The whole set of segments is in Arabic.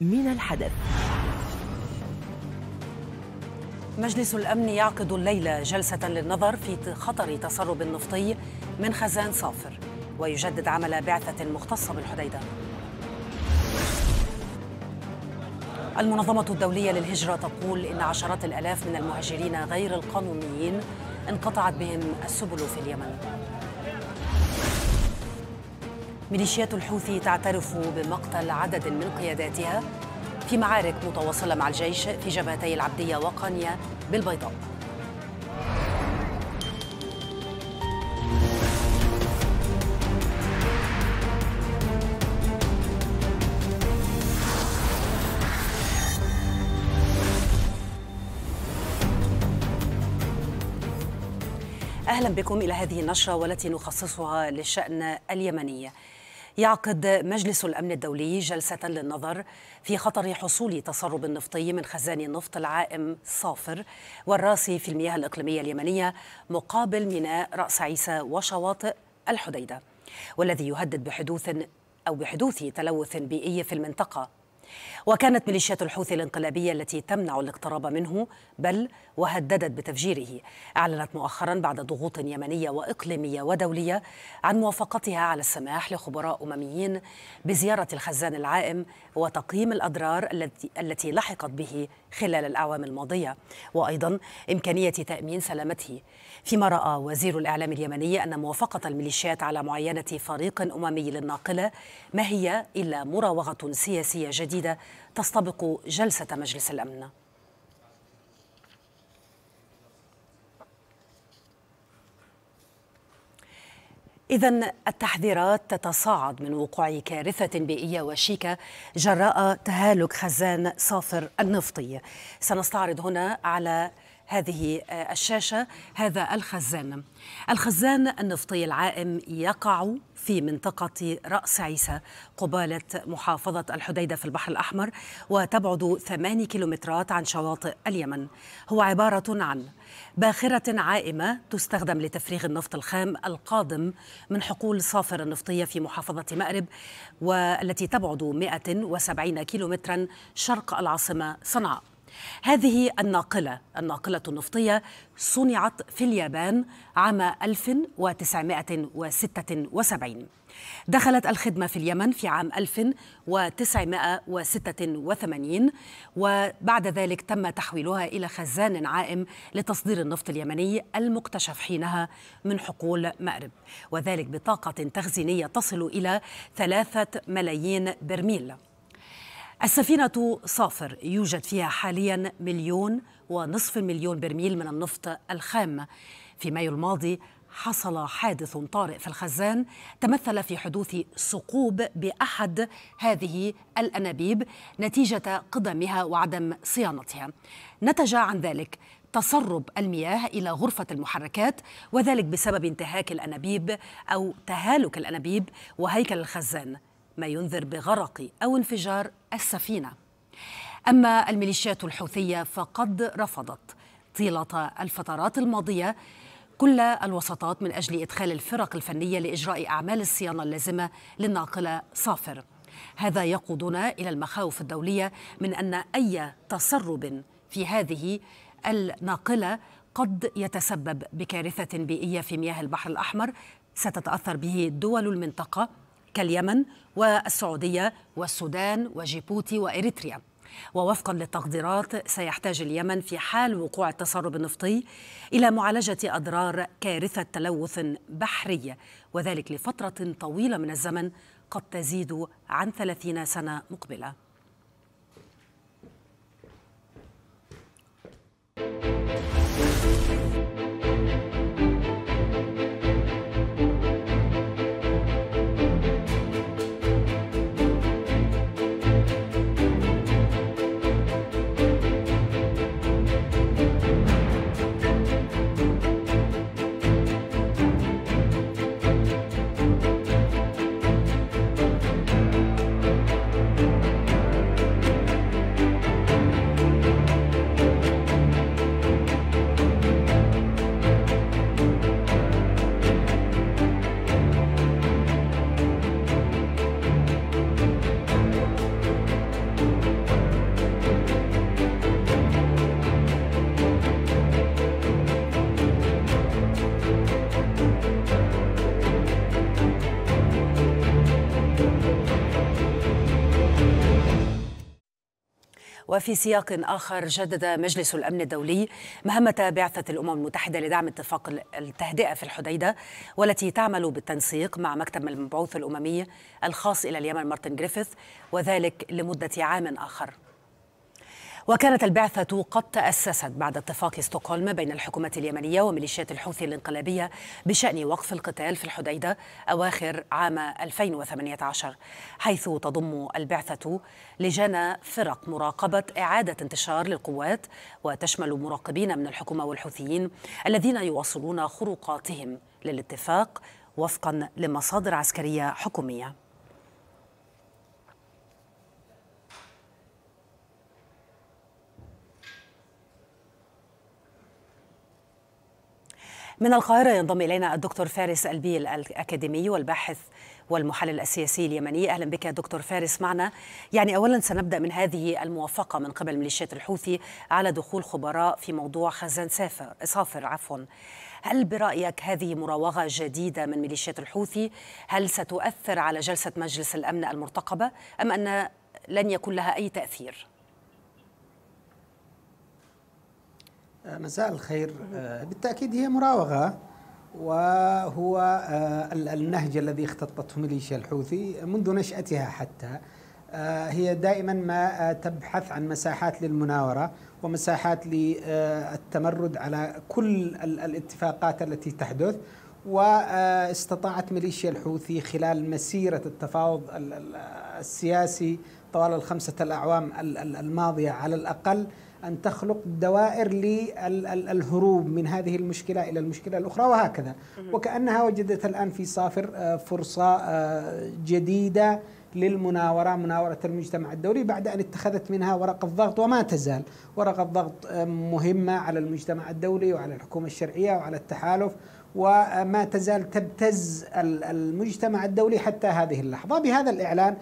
من الحدث مجلس الأمن يعقد الليلة جلسة للنظر في خطر تسرب النفطي من خزان صافر ويجدد عمل بعثة مختصة بالحديدة المنظمة الدولية للهجرة تقول إن عشرات الآلاف من المهاجرين غير القانونيين انقطعت بهم السبل في اليمن ميليشيات الحوثي تعترف بمقتل عدد من قياداتها في معارك متواصلة مع الجيش في جبهتي العبدية وقانيا بالبيضاء اهلا بكم الى هذه النشره والتي نخصصها للشان اليمني يعقد مجلس الأمن الدولي جلسة للنظر في خطر حصول تسرب نفطي من خزان النفط العائم صافر والراسي في المياه الإقليمية اليمنية مقابل ميناء رأس عيسى وشواطئ الحديدة والذي يهدد بحدوث أو بحدوث تلوث بيئي في المنطقة وكانت ميليشيات الحوثي الانقلابية التي تمنع الاقتراب منه بل وهددت بتفجيره أعلنت مؤخرا بعد ضغوط يمنية وإقليمية ودولية عن موافقتها على السماح لخبراء أمميين بزيارة الخزان العائم وتقييم الأضرار التي, لحقت به خلال الأعوام الماضية وأيضا إمكانية تأمين سلامته فيما رأى وزير الإعلام اليمني أن موافقة الميليشيات على معينة فريق أممي للناقلة ما هي إلا مراوغة سياسية جديدة تستبق جلسة مجلس الأمن إذا التحذيرات تتصاعد من وقوع كارثة بيئية وشيكة جراء تهالك خزان صافر النفطي سنستعرض هنا على هذه آه، الشاشة هذا الخزان الخزان النفطي العائم يقع في منطقة رأس عيسى قبالة محافظة الحديدة في البحر الأحمر وتبعد ثماني كيلومترات عن شواطئ اليمن هو عبارة عن باخرة عائمة تستخدم لتفريغ النفط الخام القادم من حقول صافر النفطية في محافظة مأرب والتي تبعد 170 كيلومترا شرق العاصمة صنعاء هذه الناقلة الناقلة النفطية صنعت في اليابان عام 1976 دخلت الخدمة في اليمن في عام 1986 وبعد ذلك تم تحويلها إلى خزان عائم لتصدير النفط اليمني المكتشف حينها من حقول مأرب وذلك بطاقة تخزينية تصل إلى ثلاثة ملايين برميل السفينة صافر يوجد فيها حاليا مليون ونصف مليون برميل من النفط الخام في مايو الماضي حصل حادث طارئ في الخزان تمثل في حدوث ثقوب باحد هذه الانابيب نتيجه قدمها وعدم صيانتها نتج عن ذلك تسرب المياه الى غرفه المحركات وذلك بسبب انتهاك الانابيب او تهالك الانابيب وهيكل الخزان ما ينذر بغرق أو انفجار السفينة أما الميليشيات الحوثية فقد رفضت طيلة الفترات الماضية كل الوساطات من أجل إدخال الفرق الفنية لإجراء أعمال الصيانة اللازمة للناقلة صافر هذا يقودنا إلى المخاوف الدولية من أن أي تسرب في هذه الناقلة قد يتسبب بكارثة بيئية في مياه البحر الأحمر ستتأثر به دول المنطقة كاليمن والسعودية والسودان وجيبوتي وإريتريا ووفقا للتقديرات سيحتاج اليمن في حال وقوع التسرب النفطي الى معالجه اضرار كارثه تلوث بحري وذلك لفتره طويله من الزمن قد تزيد عن 30 سنه مقبله. وفي سياق آخر جدد مجلس الأمن الدولي مهمة بعثة الأمم المتحدة لدعم اتفاق التهدئة في الحديدة والتي تعمل بالتنسيق مع مكتب المبعوث الأممي الخاص إلى اليمن مارتن جريفيث وذلك لمدة عام آخر وكانت البعثة قد تأسست بعد اتفاق ستوكهولم بين الحكومة اليمنية وميليشيات الحوثي الانقلابية بشأن وقف القتال في الحديدة أواخر عام 2018 حيث تضم البعثة لجان فرق مراقبة إعادة انتشار للقوات وتشمل مراقبين من الحكومة والحوثيين الذين يواصلون خروقاتهم للاتفاق وفقا لمصادر عسكرية حكومية من القاهرة ينضم إلينا الدكتور فارس البيل الأكاديمي والباحث والمحلل السياسي اليمني أهلا بك دكتور فارس معنا يعني أولا سنبدأ من هذه الموافقة من قبل ميليشيات الحوثي على دخول خبراء في موضوع خزان سافر صافر عفوا هل برأيك هذه مراوغة جديدة من ميليشيات الحوثي هل ستؤثر على جلسة مجلس الأمن المرتقبة أم أن لن يكون لها أي تأثير؟ مساء الخير آه، بالتأكيد هي مراوغة وهو آه، النهج الذي اختطته ميليشيا الحوثي منذ نشأتها حتى آه، هي دائما ما تبحث عن مساحات للمناورة ومساحات للتمرد على كل الاتفاقات التي تحدث واستطاعت ميليشيا الحوثي خلال مسيرة التفاوض السياسي طوال الخمسة الأعوام الماضية على الأقل أن تخلق دوائر للهروب من هذه المشكلة إلى المشكلة الأخرى وهكذا وكأنها وجدت الآن في صافر آه، فرصة آه، جديدة للمناورة مناورة المجتمع الدولي بعد أن اتخذت منها ورقة ضغط وما تزال ورقة ضغط آه، مهمة على المجتمع الدولي وعلى الحكومة الشرعية وعلى التحالف وما تزال تبتز المجتمع الدولي حتى هذه اللحظة بهذا الإعلان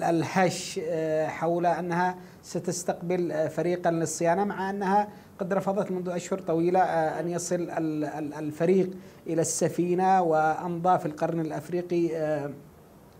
الهش حول أنها ستستقبل آه، فريقا للصيانة مع أنها قد رفضت منذ أشهر طويلة آه، أن يصل الفريق إلى السفينة وأمضى في القرن الأفريقي آه،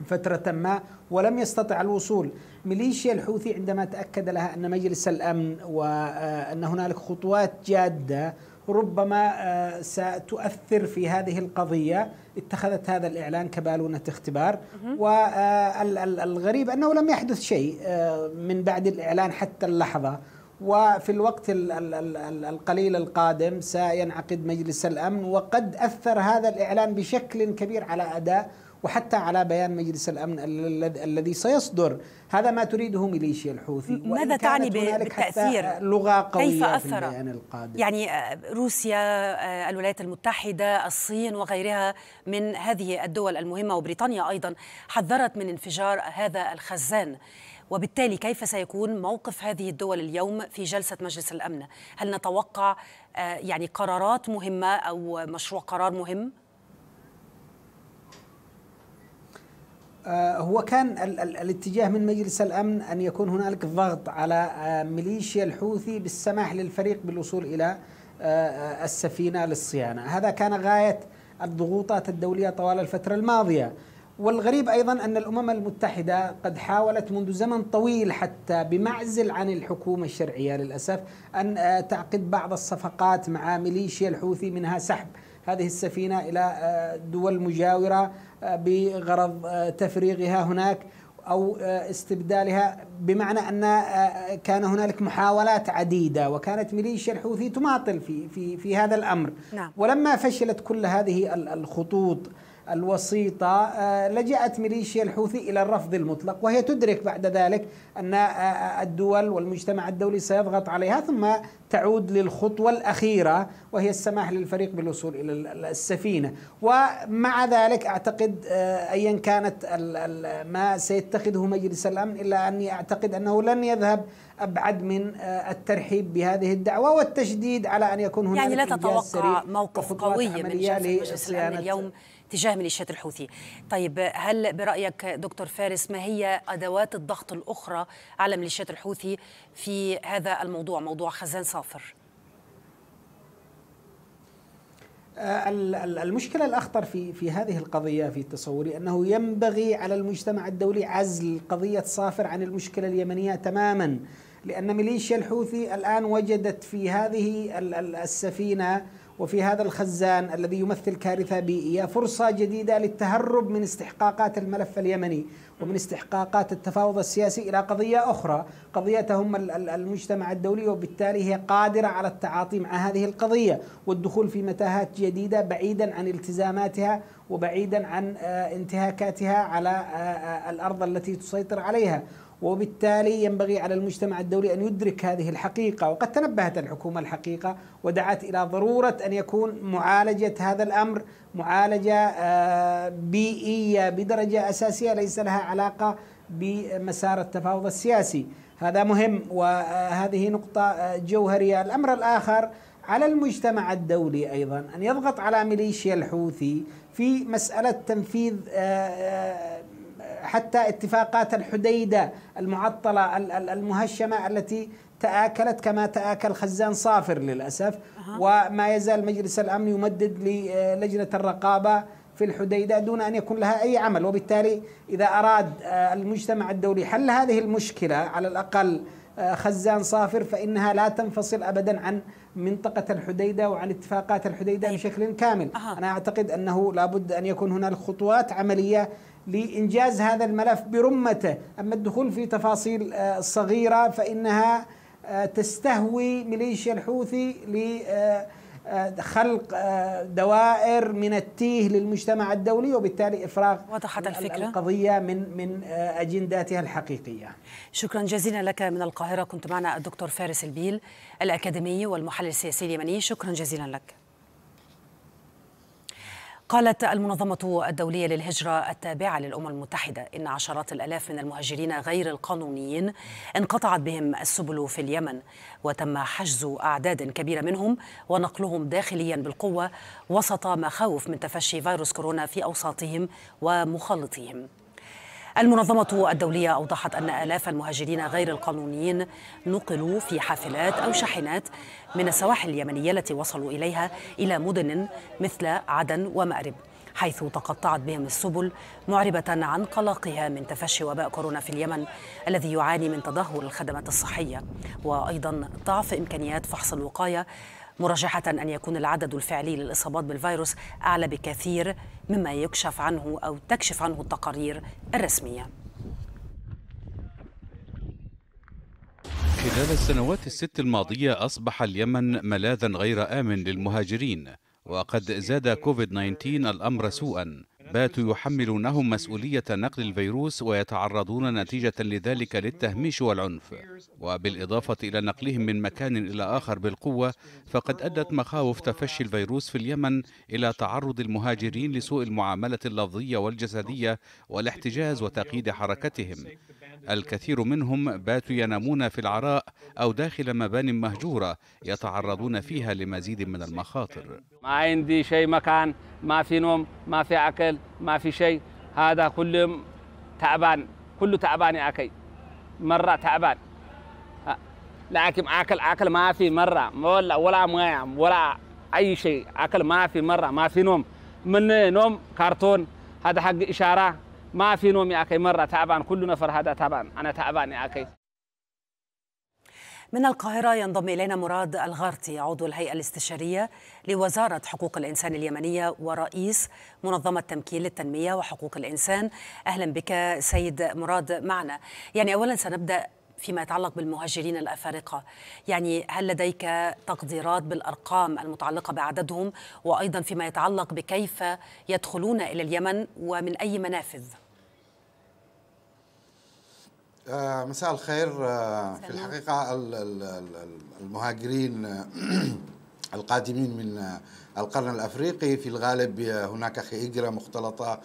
فترة ما ولم يستطع الوصول ميليشيا الحوثي عندما تأكد لها أن مجلس الأمن وأن هنالك خطوات جادة ربما آه، ستؤثر في هذه القضية اتخذت هذا الإعلان كبالونة اختبار والغريب آه، أنه لم يحدث شيء آه، من بعد الإعلان حتى اللحظة وفي الوقت القليل القادم سينعقد مجلس الأمن وقد أثر هذا الإعلان بشكل كبير على أداء وحتى على بيان مجلس الأمن الذي سيصدر هذا ما تريده ميليشيا الحوثي ماذا تعني بالتأثير؟ لغة قوية كيف أثر؟ في البيان القادم يعني آه، روسيا آه، الولايات المتحدة الصين وغيرها من هذه الدول المهمة وبريطانيا أيضا حذرت من انفجار هذا الخزان وبالتالي كيف سيكون موقف هذه الدول اليوم في جلسة مجلس الأمن؟ هل نتوقع آه، يعني قرارات مهمة أو مشروع قرار مهم؟ آه، هو كان ال ال الاتجاه من مجلس الامن ان يكون هنالك ضغط على آه، ميليشيا الحوثي بالسماح للفريق بالوصول الى آه، السفينه للصيانه، هذا كان غايه الضغوطات الدوليه طوال الفتره الماضيه. والغريب ايضا ان الامم المتحده قد حاولت منذ زمن طويل حتى بمعزل عن الحكومه الشرعيه للاسف ان تعقد بعض الصفقات مع ميليشيا الحوثي منها سحب هذه السفينة إلى آه، دول مجاورة آه، بغرض آه، تفريغها هناك أو استبدالها بمعنى أن كان هنالك محاولات عديدة وكانت ميليشيا الحوثي تماطل في, في, في هذا الأمر نعم. ولما فشلت كل هذه الخطوط الوسيطة آه، لجأت ميليشيا الحوثي إلى الرفض المطلق وهي تدرك بعد ذلك أن آه، آه، الدول والمجتمع الدولي سيضغط عليها ثم تعود للخطوة الأخيرة وهي السماح للفريق بالوصول إلى السفينة ومع ذلك أعتقد أيا كانت ما سيتخذه مجلس الأمن إلا أني أعتقد أنه لن يذهب أبعد من الترحيب بهذه الدعوة والتشديد على أن يكون هناك يعني لا تتوقع موقف قوي من جانب مجلس الأمن اليوم تجاه ميليشيات الحوثي طيب هل برأيك دكتور فارس ما هي أدوات الضغط الأخرى على ميليشيات الحوثي في هذا الموضوع موضوع خزان صافر آه، المشكلة الأخطر في في هذه القضية في تصوري أنه ينبغي على المجتمع الدولي عزل قضية صافر عن المشكلة اليمنية تماما لأن ميليشيا الحوثي الآن وجدت في هذه السفينة وفي هذا الخزان الذي يمثل كارثة بيئية فرصة جديدة للتهرب من استحقاقات الملف اليمني ومن استحقاقات التفاوض السياسي إلى قضية أخرى قضيتهم المجتمع الدولي وبالتالي هي قادرة على التعاطي مع هذه القضية والدخول في متاهات جديدة بعيدا عن التزاماتها وبعيدا عن آه، انتهاكاتها على آه، آه، الأرض التي تسيطر عليها وبالتالي ينبغي على المجتمع الدولي أن يدرك هذه الحقيقة وقد تنبهت الحكومة الحقيقة ودعت إلى ضرورة أن يكون معالجة هذا الأمر معالجة آه، بيئية بدرجة أساسية ليس لها علاقة بمسار التفاوض السياسي هذا مهم وهذه نقطة آه، جوهرية الأمر الآخر على المجتمع الدولي أيضا أن يضغط على ميليشيا الحوثي في مسألة تنفيذ آه، حتى اتفاقات الحديده المعطله المهشمه التي تآكلت كما تآكل خزان صافر للأسف وما يزال مجلس الأمن يمدد للجنة الرقابة في الحديدة دون أن يكون لها أي عمل وبالتالي إذا أراد آه، المجتمع الدولي حل هذه المشكلة على الأقل آه، خزان صافر فإنها لا تنفصل أبدا عن منطقة الحديدة وعن اتفاقات الحديدة طيب. بشكل كامل أنا أعتقد أنه لابد أن يكون هناك خطوات عملية لإنجاز هذا الملف برمته أما الدخول في تفاصيل آه، صغيرة فإنها آه، تستهوي ميليشيا الحوثي لخلق آه، دوائر من التيه للمجتمع الدولي وبالتالي افراغ وضحت الفكره القضيه من من اجنداتها الحقيقيه. شكرا جزيلا لك من القاهره كنت معنا الدكتور فارس البيل الاكاديمي والمحلل السياسي اليمني شكرا جزيلا لك. قالت المنظمة الدولية للهجرة التابعة للأمم المتحدة إن عشرات الآلاف من المهاجرين غير القانونيين انقطعت بهم السبل في اليمن وتم حجز أعداد كبيرة منهم ونقلهم داخليا بالقوة وسط مخاوف من تفشي فيروس كورونا في أوساطهم ومخالطيهم المنظمة الدولية أوضحت أن آلاف المهاجرين غير القانونيين نقلوا في حافلات أو شاحنات من السواحل اليمنية التي وصلوا إليها إلى مدن مثل عدن ومأرب حيث تقطعت بهم السبل معربة عن قلقها من تفشي وباء كورونا في اليمن الذي يعاني من تدهور الخدمات الصحية وأيضا ضعف إمكانيات فحص الوقاية مرجحة أن يكون العدد الفعلي للإصابات بالفيروس أعلى بكثير مما يكشف عنه أو تكشف عنه التقارير الرسمية خلال السنوات الست الماضية أصبح اليمن ملاذا غير آمن للمهاجرين وقد زاد كوفيد 19 الأمر سوءا باتوا يحملونهم مسؤولية نقل الفيروس ويتعرضون نتيجة لذلك للتهميش والعنف وبالإضافة إلى نقلهم من مكان إلى آخر بالقوة فقد أدت مخاوف تفشي الفيروس في اليمن إلى تعرض المهاجرين لسوء المعاملة اللفظية والجسدية والاحتجاز وتقييد حركتهم الكثير منهم باتوا ينامون في العراء أو داخل مبان مهجورة يتعرضون فيها لمزيد من المخاطر ما عندي شيء مكان ما في نوم ما في أكل ما في شيء هذا كله تعبان كله تعبان يا أكي مرة تعبان لكن أكل أكل ما في مرة ولا ولا ميام ولا أي شيء أكل ما في مرة ما في نوم من نوم كرتون هذا حق إشارة ما في نوم يا أخي مرة تعبان كلنا هذا تعبان أنا تعبان يا أخي من القاهرة ينضم إلينا مراد الغارتي عضو الهيئة الاستشارية لوزارة حقوق الإنسان اليمنية ورئيس منظمة تمكين للتنمية وحقوق الإنسان أهلا بك سيد مراد معنا يعني أولا سنبدأ فيما يتعلق بالمهاجرين الافارقه، يعني هل لديك تقديرات بالارقام المتعلقه بعددهم وايضا فيما يتعلق بكيف يدخلون الى اليمن ومن اي منافذ؟ آه، مساء الخير آه، في الحقيقة المهاجرين آه، القادمين من القرن الأفريقي في الغالب هناك هجرة مختلطة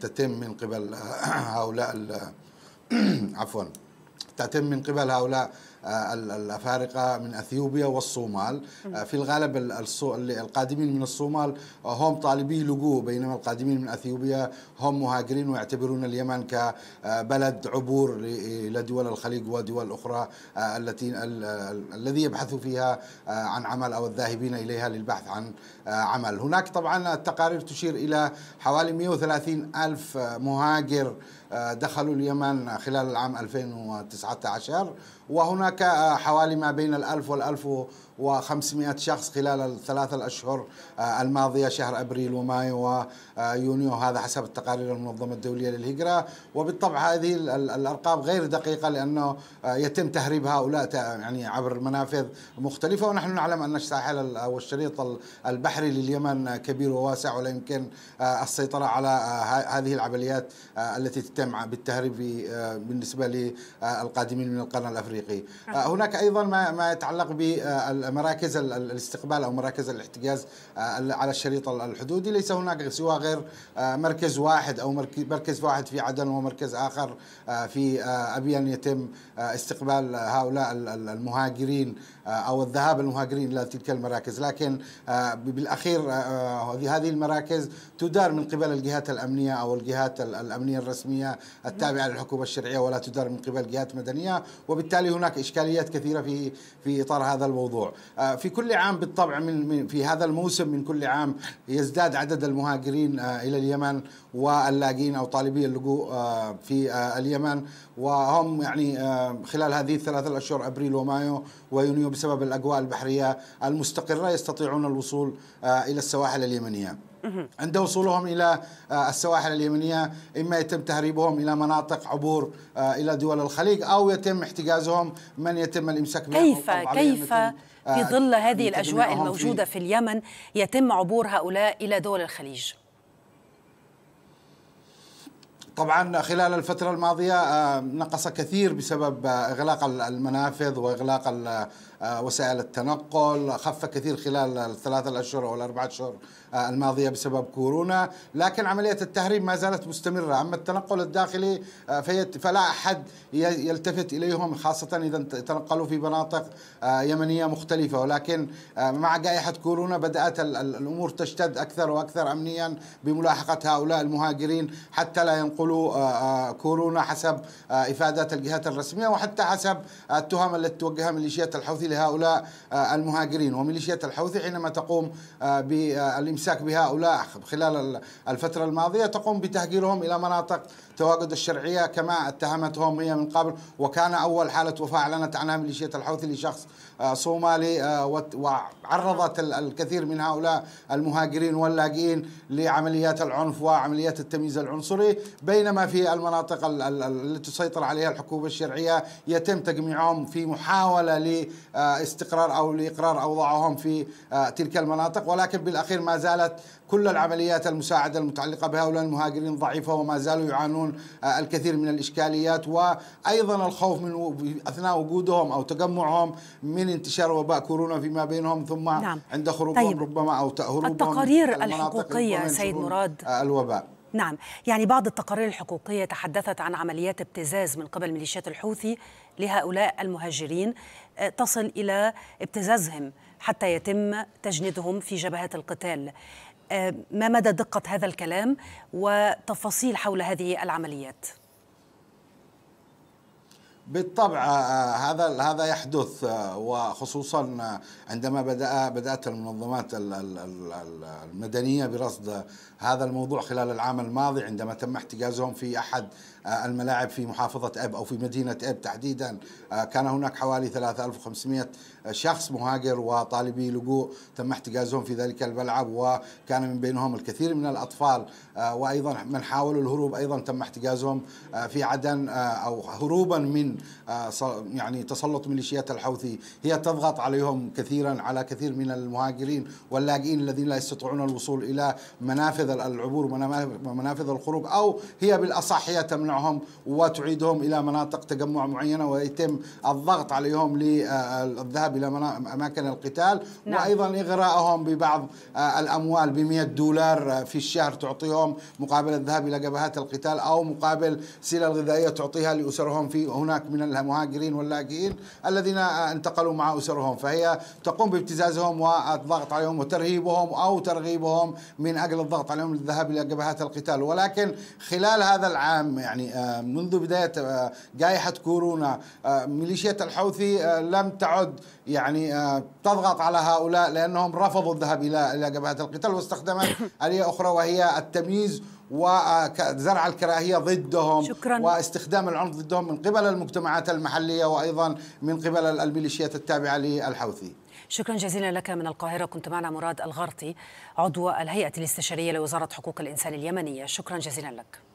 تتم من قبل هؤلاء عفوا تتم من قبل هؤلاء آه، الافارقه من اثيوبيا والصومال آه، في الغالب القادمين من الصومال آه، هم طالبي لجوء بينما القادمين من اثيوبيا هم مهاجرين ويعتبرون اليمن كبلد عبور الى دول الخليج ودول اخرى التي الذي يبحث فيها عن عمل او الذاهبين اليها للبحث عن عمل هناك طبعا التقارير تشير الى حوالي 130 الف مهاجر آه، دخلوا اليمن خلال العام 2019 وهناك آه، حوالي ما بين الألف والألف و500 شخص خلال الثلاثة الأشهر آه، الماضية شهر أبريل ومايو ويونيو آه، هذا حسب التقارير المنظمة الدولية للهجرة وبالطبع هذه الأرقام غير دقيقة لأنه آه، يتم تهريب هؤلاء يعني عبر منافذ مختلفة ونحن نعلم أن الساحل والشريط البحري لليمن كبير وواسع ولا يمكن السيطرة على هذه العمليات التي تتم بالتهريب بالنسبة للقادمين من القرن الأفريقي هناك أيضا ما يتعلق بال مراكز الاستقبال او مراكز الاحتجاز آه، على الشريط الحدودي ليس هناك سوى غير آه، مركز واحد او مركز واحد في عدن ومركز اخر آه، في ابيان يتم استقبال هؤلاء المهاجرين او الذهاب المهاجرين الى تلك المراكز لكن بالاخير هذه المراكز تدار من قبل الجهات الامنيه او الجهات الامنيه الرسميه التابعه للحكومه الشرعيه ولا تدار من قبل جهات مدنيه وبالتالي هناك اشكاليات كثيره في في اطار هذا الموضوع آه، في كل عام بالطبع من في هذا الموسم من كل عام يزداد عدد المهاجرين آه، إلى اليمن واللاجئين أو طالبي اللجوء آه، في اليمن وهم يعني خلال هذه الثلاثة الأشهر أبريل ومايو ويونيو بسبب الأجواء البحرية المستقرة يستطيعون الوصول إلى السواحل اليمنية عند وصولهم الى آه، السواحل اليمنيه اما يتم تهريبهم الى مناطق عبور آه، الى دول الخليج او يتم احتجازهم من يتم الامساك بهم كيف كيف آه، في ظل هذه الاجواء الموجوده في اليمن يتم عبور هؤلاء الى دول الخليج؟ طبعا خلال الفترة الماضية نقص كثير بسبب إغلاق المنافذ وإغلاق وسائل التنقل خف كثير خلال الثلاثة الأشهر أو الأربعة أشهر آه، الماضية بسبب كورونا لكن عملية التهريب ما زالت مستمرة أما التنقل الداخلي آه، فلا أحد يلتفت إليهم خاصة إذا تنقلوا في مناطق آه، يمنية مختلفة ولكن مع جائحة كورونا بدأت الأمور تشتد أكثر وأكثر أمنيا بملاحقة هؤلاء المهاجرين حتى لا ينقلوا كورونا حسب إفادات الجهات الرسمية وحتى حسب التهم التي توجهها ميليشيات الحوثي لهؤلاء المهاجرين وميليشيات الحوثي حينما تقوم بالإمساك الإمساك بهؤلاء خلال الفترة الماضية تقوم بتهجيرهم إلى مناطق تواجد الشرعية كما اتهمتهم هي من قبل وكان أول حالة وفاة أعلنت عنها ميليشيات الحوثي لشخص آه، صومالي آه، وعرضت الكثير من هؤلاء المهاجرين واللاجئين لعمليات العنف وعمليات التمييز العنصري بينما في المناطق التي تسيطر عليها الحكومة الشرعية يتم تجميعهم في محاولة لاستقرار أو لإقرار أوضاعهم في آه، تلك المناطق ولكن بالأخير ما زالت كل العمليات المساعدة المتعلقة بهؤلاء المهاجرين ضعيفة وما زالوا يعانون الكثير من الإشكاليات وأيضا الخوف من أثناء وجودهم أو تجمعهم من من انتشار وباء كورونا فيما بينهم ثم نعم. عند خروجهم طيب. ربما او تاهلهم التقارير الحقوقيه سيد مراد الوباء نعم يعني بعض التقارير الحقوقية تحدثت عن عمليات ابتزاز من قبل ميليشيات الحوثي لهؤلاء المهاجرين آه، تصل إلى ابتزازهم حتى يتم تجنيدهم في جبهات القتال آه، ما مدى دقة هذا الكلام وتفاصيل حول هذه العمليات؟ بالطبع آه، آه، هذا هذا يحدث آه، وخصوصا عندما بدا بدات المنظمات المدنيه برصد هذا الموضوع خلال العام الماضي عندما تم احتجازهم في احد آه، الملاعب في محافظة إب أو في مدينة إب تحديدا آه، كان هناك حوالي 3500 شخص مهاجر وطالبي لجوء تم احتجازهم في ذلك الملعب وكان من بينهم الكثير من الأطفال آه، وأيضا من حاولوا الهروب أيضا تم احتجازهم في عدن أو هروبا من يعني تسلط ميليشيات الحوثي هي تضغط عليهم كثيرا على كثير من المهاجرين واللاجئين الذين لا يستطيعون الوصول إلى منافذ العبور ومنافذ الخروج أو هي بالأصح هي تمنع معهم وتعيدهم إلى مناطق تجمع معينة ويتم الضغط عليهم للذهاب إلى أماكن القتال نعم. وأيضا إغراءهم ببعض آه، الأموال ب 100 دولار آه، في الشهر تعطيهم مقابل الذهاب إلى جبهات القتال أو مقابل سلة الغذائيه تعطيها لأسرهم في هناك من المهاجرين واللاجئين الذين آه، انتقلوا مع أسرهم فهي تقوم بابتزازهم والضغط عليهم وترهيبهم أو ترغيبهم من أجل الضغط عليهم للذهاب إلى جبهات القتال ولكن خلال هذا العام يعني يعني آه، منذ بداية آه، جائحة كورونا آه، ميليشيات الحوثي لم تعد يعني تضغط على هؤلاء لأنهم رفضوا الذهاب إلى إلى جبهة القتال واستخدمت آلية أخرى وهي التمييز وزرع الكراهيه ضدهم شكرا. واستخدام العنف ضدهم من قبل المجتمعات المحليه وايضا من قبل الميليشيات التابعه للحوثي شكرا جزيلا لك من القاهره كنت معنا مراد الغرطي عضو الهيئه الاستشاريه لوزاره حقوق الانسان اليمنيه شكرا جزيلا لك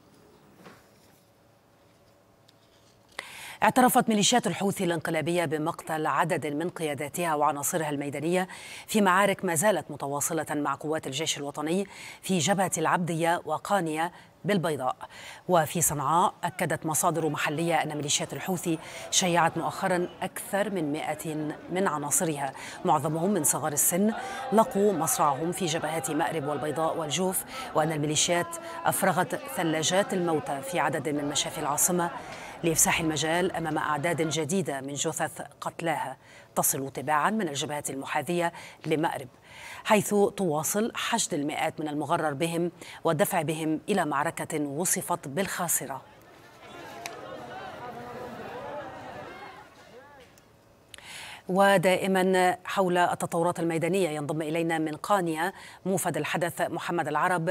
اعترفت ميليشيات الحوثي الانقلابية بمقتل عدد من قياداتها وعناصرها الميدانية في معارك ما زالت متواصلة مع قوات الجيش الوطني في جبهة العبدية وقانية بالبيضاء وفي صنعاء أكدت مصادر محلية أن ميليشيات الحوثي شيعت مؤخرا أكثر من مئة من عناصرها معظمهم من صغار السن لقوا مصرعهم في جبهات مأرب والبيضاء والجوف وأن الميليشيات أفرغت ثلاجات الموتى في عدد من مشافي العاصمة لإفساح المجال أمام أعداد جديدة من جثث قتلاها تصل تباعا من الجبهات المحاذية لمأرب حيث تواصل حشد المئات من المغرر بهم ودفع بهم إلى معركة وصفت بالخاسرة ودائما حول التطورات الميدانية ينضم إلينا من قانيا موفد الحدث محمد العرب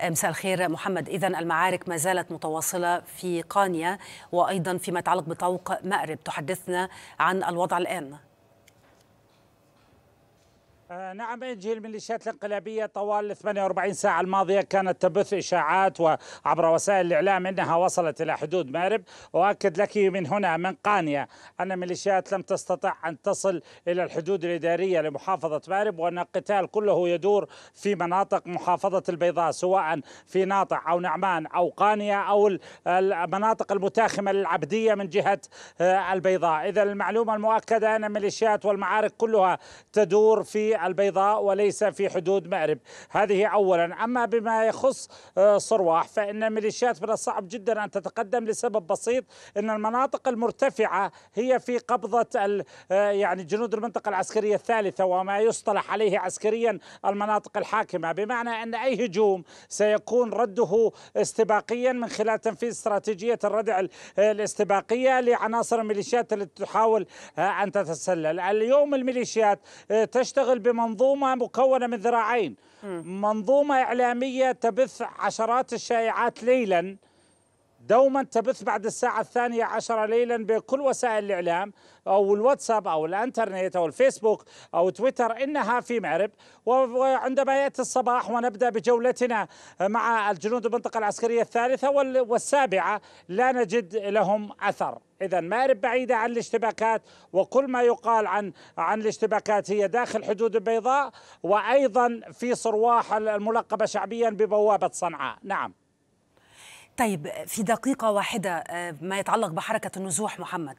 آه، مساء الخير محمد إذا المعارك ما زالت متواصلة في قانيا وأيضا فيما يتعلق بطوق مأرب تحدثنا عن الوضع الآن آه، نعم يجي الميليشيات الانقلابيه طوال 48 ساعه الماضيه كانت تبث اشاعات وعبر وسائل الاعلام انها وصلت الى حدود مارب واكد لك من هنا من قانيه ان الميليشيات لم تستطع ان تصل الى الحدود الاداريه لمحافظه مارب وان القتال كله يدور في مناطق محافظه البيضاء سواء في ناطع او نعمان او قانيه او المناطق المتاخمه للعبديه من جهه آه، البيضاء، اذا المعلومه المؤكده ان الميليشيات والمعارك كلها تدور في البيضاء وليس في حدود مأرب هذه أولا أما بما يخص آه، صرواح فإن ميليشيات من الصعب جدا أن تتقدم لسبب بسيط أن المناطق المرتفعة هي في قبضة آه، يعني جنود المنطقة العسكرية الثالثة وما يصطلح عليه عسكريا المناطق الحاكمة بمعنى أن أي هجوم سيكون رده استباقيا من خلال تنفيذ استراتيجية الردع آه، الاستباقية لعناصر الميليشيات التي تحاول أن تتسلل اليوم الميليشيات تشتغل بم بمنظومه مكونه من ذراعين منظومه اعلاميه تبث عشرات الشائعات ليلا دوما تبث بعد الساعة الثانية عشرة ليلا بكل وسائل الإعلام أو الواتساب أو الإنترنت أو الفيسبوك أو تويتر إنها في معرب وعندما يأتي الصباح ونبدأ بجولتنا مع الجنود المنطقة العسكرية الثالثة والسابعة لا نجد لهم أثر إذا مأرب بعيدة عن الاشتباكات وكل ما يقال عن عن الاشتباكات هي داخل حدود البيضاء وأيضا في صرواح الملقبة شعبيا ببوابة صنعاء نعم طيب في دقيقة واحدة آه، ما يتعلق بحركة النزوح محمد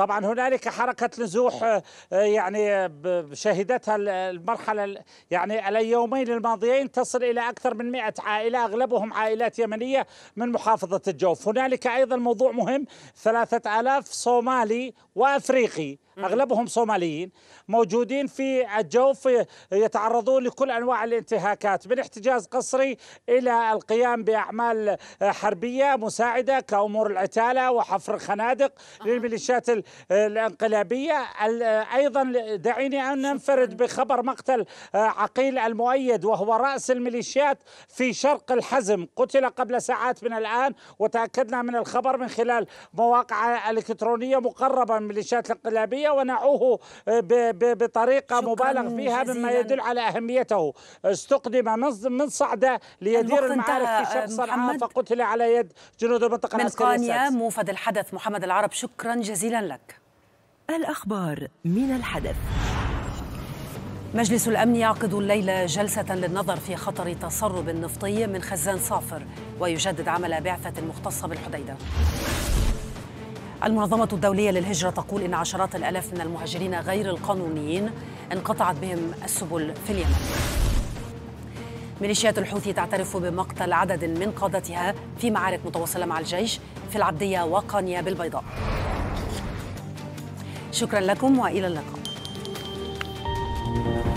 طبعا هنالك حركة نزوح آه، آه، يعني آه، شهدتها المرحلة يعني اليومين الماضيين تصل إلى أكثر من 100 عائلة أغلبهم عائلات يمنية من محافظة الجوف هنالك أيضا موضوع مهم 3000 صومالي وأفريقي اغلبهم صوماليين موجودين في الجوف يتعرضون لكل انواع الانتهاكات من احتجاز قصري الى القيام باعمال حربيه مساعده كامور العتاله وحفر الخنادق للميليشيات الانقلابية أيضا دعيني أن ننفرد بخبر مقتل آه، عقيل المؤيد وهو رأس الميليشيات في شرق الحزم قتل قبل ساعات من الآن وتأكدنا من الخبر من خلال مواقع إلكترونية مقربة من الميليشيات الانقلابية ونعوه آه، بطريقة مبالغ فيها مما يدل على أهميته استقدم من صعدة ليدير المعارك في آه، شرق صنعاء فقتل على يد جنود المنطقة العسكرية من قانيا موفد الحدث محمد العرب شكرا جزيلا لك لك الأخبار من الحدث مجلس الأمن يعقد الليلة جلسة للنظر في خطر تسرب نفطي من خزان صافر ويجدد عمل بعثة مختصة بالحديدة المنظمة الدولية للهجرة تقول إن عشرات الآلاف من المهاجرين غير القانونيين انقطعت بهم السبل في اليمن ميليشيات الحوثي تعترف بمقتل عدد من قادتها في معارك متواصلة مع الجيش في العبدية وقانيا بالبيضاء شكرا لكم والى اللقاء Thank you.